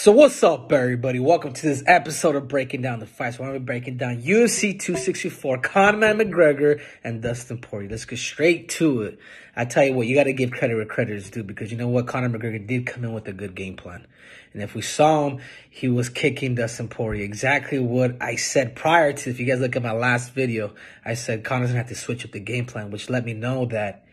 So what's up, everybody? Welcome to this episode of Breaking Down the Fights. We're going to be breaking down UFC 264, Conor McGregor and Dustin Poirier. Let's get straight to it. I tell you what, you got to give credit where credit is due because you know what? Conor McGregor did come in with a good game plan. And if we saw him, he was kicking Dustin Poirier. Exactly what I said prior to, if you guys look at my last video, I said Conor's going to have to switch up the game plan, which let me know that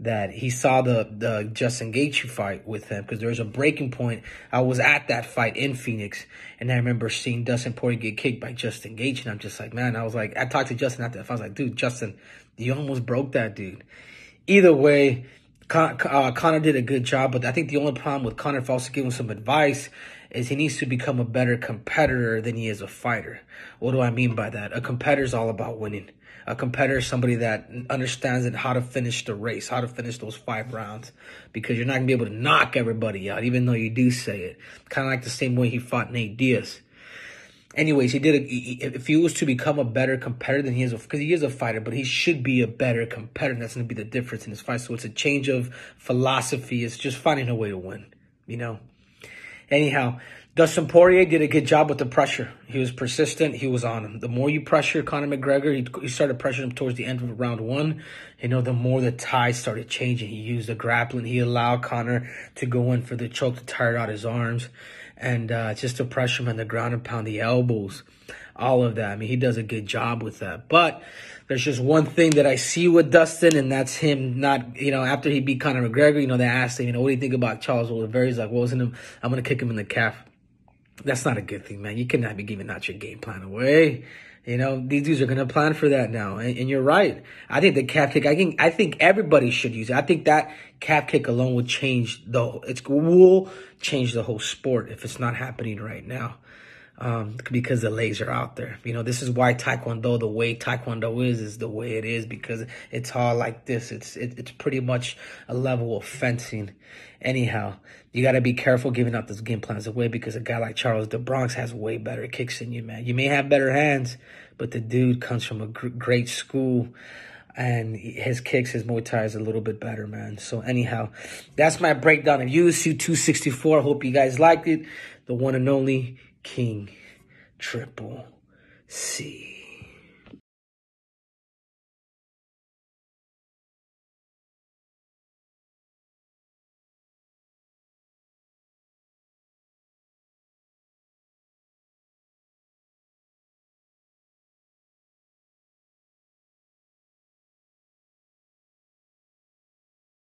that he saw the the Justin Gaethje fight with him because there was a breaking point. I was at that fight in Phoenix, and I remember seeing Dustin Poirier get kicked by Justin Gaethje, and I'm just like, man, I was like, I talked to Justin after I was like, dude, Justin, you almost broke that dude. Either way, Con- uh, Connor did a good job, but I think the only problem with Connor, if I was to give him some advice, is he needs to become a better competitor than he is a fighter. What do I mean by that? A competitor is all about winning. A competitor is somebody that understands how to finish the race, how to finish those five rounds, because you're not going to be able to knock everybody out, even though you do say it. Kind of like the same way he fought Nate Diaz. Anyways, he did. A, he, if he was to become a better competitor than he is, because he is a fighter, but he should be a better competitor. That's going to be the difference in his fight. So it's a change of philosophy. It's just finding a way to win. You know. Anyhow, Dustin Poirier did a good job with the pressure. He was persistent. He was on him. The more you pressure Conor McGregor, he, he started pressuring him towards the end of round one. You know, the more the tie started changing. He used the grappling. He allowed Conor to go in for the choke to tire out his arms and uh, just to pressure him on the ground and pound the elbows all of that. I mean, he does a good job with that. But there's just one thing that I see with Dustin, and that's him not, you know, after he beat Conor McGregor, you know, they asked him, you know, what do you think about Charles Oliveira? He's like, well, isn't him, I'm going to kick him in the calf. That's not a good thing, man. You cannot be giving out your game plan away. You know, these dudes are going to plan for that now. And, and, you're right. I think the calf kick, I think, I think everybody should use it. I think that calf kick alone will change the, it's, will change the whole sport if it's not happening right now um, because the legs are out there. You know, this is why Taekwondo, the way Taekwondo is, is the way it is because it's all like this. It's it, it's pretty much a level of fencing. Anyhow, you got to be careful giving out those game plans away because a guy like Charles De Bronx has way better kicks than you, man. You may have better hands, but the dude comes from a gr- great school and his kicks, his Muay Thai is a little bit better, man. So anyhow, that's my breakdown of USU 264. Hope you guys liked it. The one and only King Triple C.